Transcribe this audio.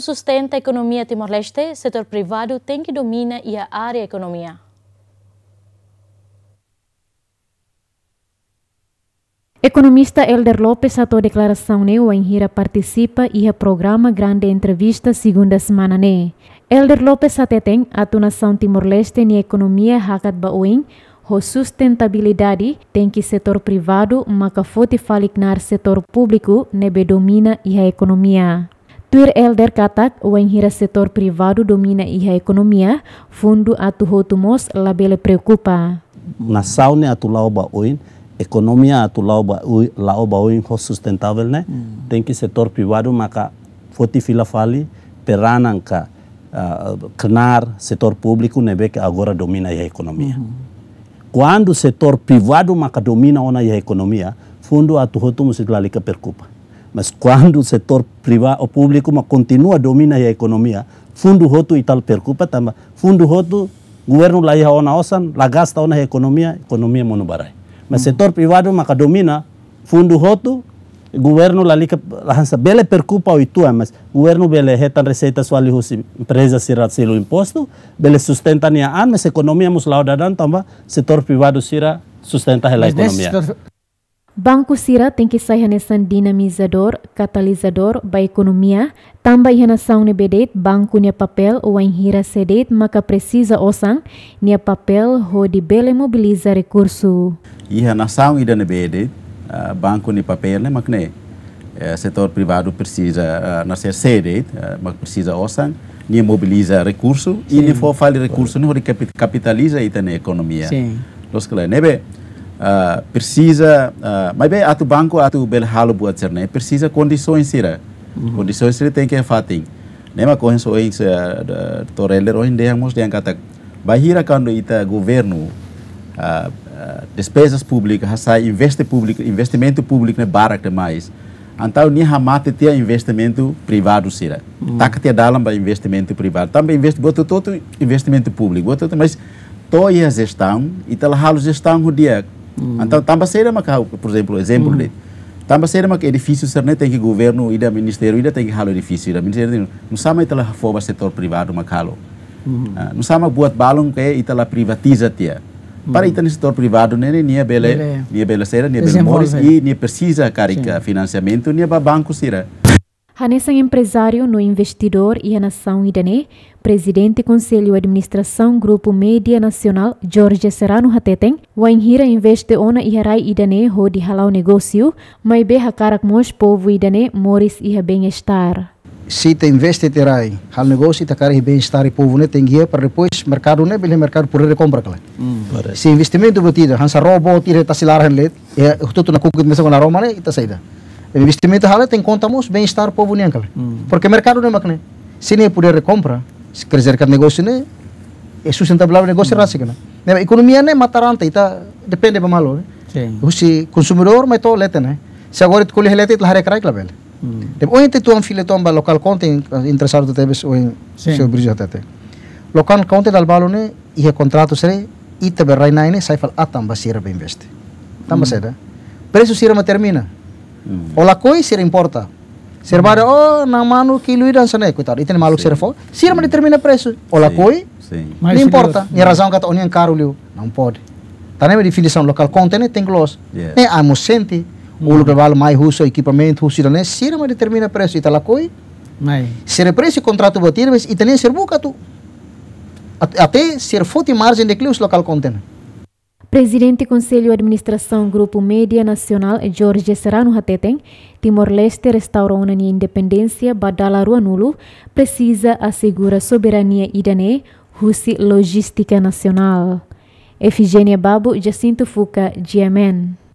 sustenta a economia Timor-Leste, setor privado tem que domina e a área economia. Economista Elder Lopes atou declaração neu né? em Hira participa e a programa Grande Entrevista segunda semana ne. Né? Elder Lopes até tem a nação Timor-Leste e né? economia hakat baoin, ho sustentabilidade tem que setor privado, falik nar setor público, nebe domina e a economia. Tuir Elder Katak, “Wang enhira setor privado domina a economia, fundo atu hotumos labele preocupa. Na saune atu laoba oin, ekonomia atu laoba oin, laoba oin ho sustentável, né? Mm. Tem setor privado maka foti fila fali perananka uh, kenar setor público nebe que agora domina a economia. Mm. Quando o setor privado maka domina ona a economia, fundo atu hotumo se lali que preocupa. Mas quando o setor privado, o público mas continua a dominar a economia, fundo roto e tal preocupa também. Fundo roto, governo lá ia ona osan, lá gasta na economia, economia monobarai. Mas uhum. setor privado maka domina, fundo roto, governo lá lica, lá bele preocupa o itua, mas governo bele retan receita suali si empresa sira silo imposto, bele sustenta nia an, mas economia mus laudadan também, setor privado sira sustenta a economia. Banco Sira tem que sair nessa dinamizador, catalisador ba economia, tamba ihanação ne bedet banco ne papel ou hira sedet maka precisa osang ne papel ho di bele mobiliza recurso. Ihanação ida ne bedet uh, eh, banco ne papel ne makne uh, setor privado precisa uh, eh, nascer sedet uh, mak precisa osang ne mobiliza recurso Sim. e ne for fale recurso ne ho capitaliza ita ne economia. Sim. Los kala nebe. Né? uh, precisa, uh, mas bem, ato banco ato bel halo buat ser, né? Precisa condições sira, uhum. condições sira tem que fating. Nema né, correm ah, só em toreller hoje dia mos dia kata, bahira quando ita governo uh, despesas públicas, hasa investe público, investimento público né barak demais. Então, nem ramate tinha investimento privado, sira. Uhum. Taca tinha dalam para investimento privado. Também investe, botou todo investimento público, botou mas toia gestão, e tal halo gestão o dia Mm. Então, também será é uma por exemplo, exemplo mm. de também será é uma edifício ser né, tem que governo e da ministério e tem que halo edifício da ministério não sabe ita lá o setor privado uma halo. Mm. Uhum. Uh, ah, não sabe buat balão que é lá privatiza tia. Para ita no setor privado nem nem bela nem bela será nem bela mores e nem precisa carica financiamento nem para banco será. Hanessa é empresário no Investidor e a Nação Idané, presidente Conselho de Administração Grupo Média Nacional Jorge Serrano Hateten, Wainhira investe ona iharai Idané ho di halau negócio, mas be hakarak mos povo Idané moris iha bem-estar. Se te investe terai, hal negócio e iha bem-estar e povo ne né? tengia para depois mercado ne né? bele mercado por ele compra kala. Hum, Se investimento botida, hansa robot ire tasilar hanlet, é tudo na kukit mesa na Roma ne né? ita tá saída. investimento hala tem contamos bem-estar povo niankal. Hum. Porque mercado não makne. Se nem puder compra, se crescer kat negócio ne, é sustentável negócio hum. rasik na. Ne economia ne mataranta ita e depende ba malo. Sim. Husi consumidor mas to lete ne. Se agora tu colhe lete itla hare krai klabel. Tem o ente tu am um file tomba local content interessado te bes o se brijo tete. Local content dal balo ne ia contrato sere ita berraina ne saifal e atam ah, basira investe. Tamba hum. seda. Preço sira termina. Mm. koi sira importa. Sira mm. oh, na mano quilo ira sana coitado. Itene maluco sira fo. Sira mm. determina preço. Olakoi. Sim. Não importa. Ni razão que onion caro liu. Não pode. Também a definição local contene tem gloss. Yeah. É amosente. Mm. O global mais russo equipamento russo ira né. Sira determina preço italakoi. Mai. Sira preço contrato batir, mas itene serbuca tu. Até ser forte margem de clios local contene. Presidente do Conselho de Administração Grupo Média Nacional, Jorge Serrano Hateten, Timor-Leste restaurou a independência badala Ruanulu, precisa assegurar soberania idane, Rússia Logística Nacional. Efigênia Babo, Jacinto Fuca, GMN.